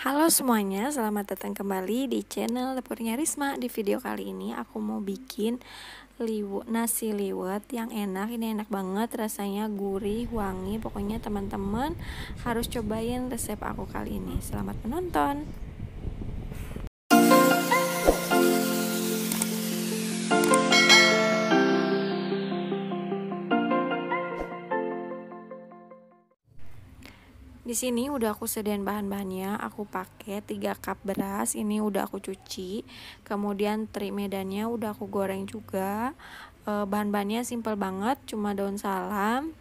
Halo semuanya, selamat datang kembali di channel dapurnya Risma Di video kali ini aku mau bikin liwet, nasi liwet yang enak Ini enak banget, rasanya gurih, wangi Pokoknya teman-teman harus cobain resep aku kali ini Selamat menonton Di sini udah aku sediain bahan-bahannya. Aku pakai 3 cup beras, ini udah aku cuci. Kemudian teri medannya udah aku goreng juga. Eh, bahan-bahannya simple banget, cuma daun salam,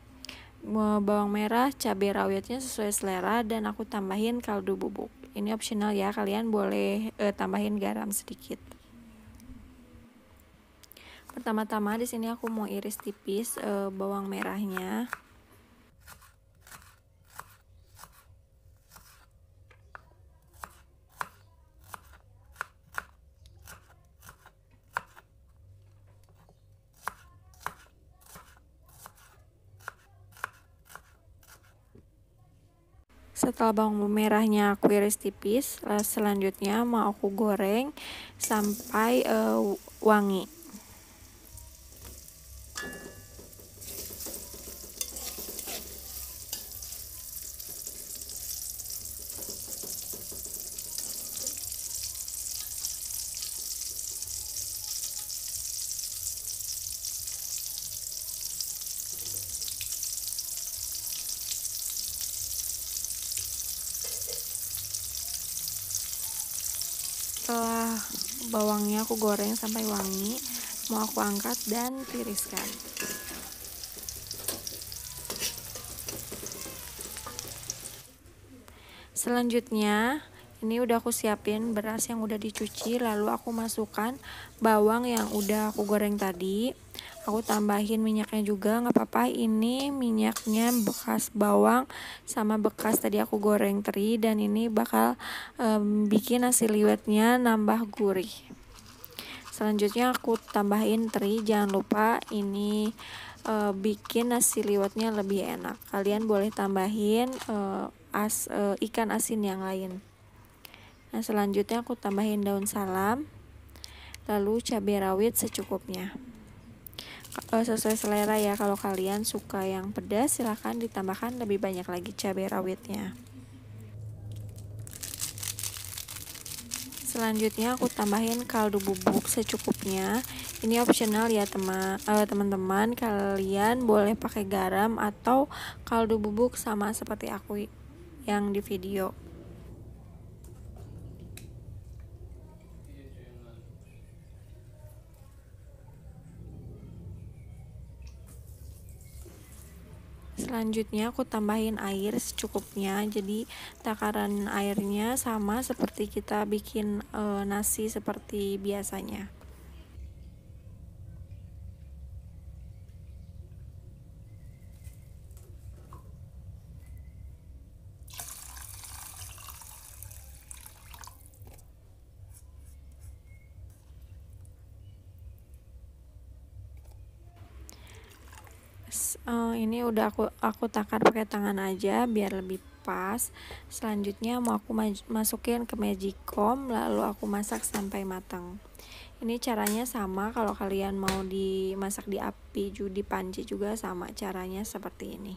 bawang merah, cabai rawitnya sesuai selera dan aku tambahin kaldu bubuk. Ini optional ya, kalian boleh eh, tambahin garam sedikit. Pertama-tama di sini aku mau iris tipis eh, bawang merahnya. Setelah bawang merahnya aku iris tipis, eh, selanjutnya mau aku goreng sampai uh, wangi. setelah bawangnya aku goreng sampai wangi mau aku angkat dan tiriskan selanjutnya ini udah aku siapin beras yang udah dicuci, lalu aku masukkan bawang yang udah aku goreng tadi. Aku tambahin minyaknya juga, nggak apa-apa. Ini minyaknya bekas bawang sama bekas tadi aku goreng teri dan ini bakal um, bikin nasi liwetnya nambah gurih. Selanjutnya aku tambahin teri, jangan lupa ini uh, bikin nasi liwetnya lebih enak. Kalian boleh tambahin uh, as uh, ikan asin yang lain. Nah, selanjutnya aku tambahin daun salam, lalu cabai rawit secukupnya. Eh, sesuai selera ya, kalau kalian suka yang pedas, silahkan ditambahkan lebih banyak lagi cabai rawitnya. selanjutnya aku tambahin kaldu bubuk secukupnya ini opsional ya eh, teman-teman kalian boleh pakai garam atau kaldu bubuk sama seperti aku yang di video selanjutnya aku tambahin air secukupnya jadi takaran airnya sama seperti kita bikin e, nasi seperti biasanya uh, ini udah aku aku takar pakai tangan aja biar lebih pas selanjutnya mau aku masukin ke magicom lalu aku masak sampai matang ini caranya sama kalau kalian mau dimasak di api judi panci juga sama caranya seperti ini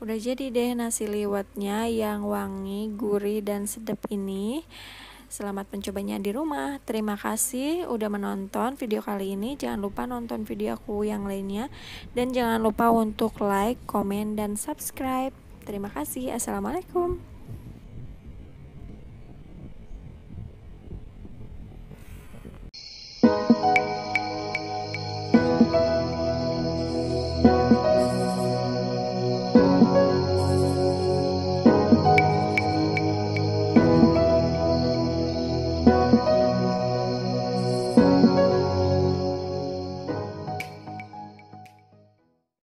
udah jadi deh nasi liwetnya yang wangi gurih dan sedap ini Selamat mencobanya di rumah. Terima kasih udah menonton video kali ini. Jangan lupa nonton video aku yang lainnya. Dan jangan lupa untuk like, komen, dan subscribe. Terima kasih. Assalamualaikum.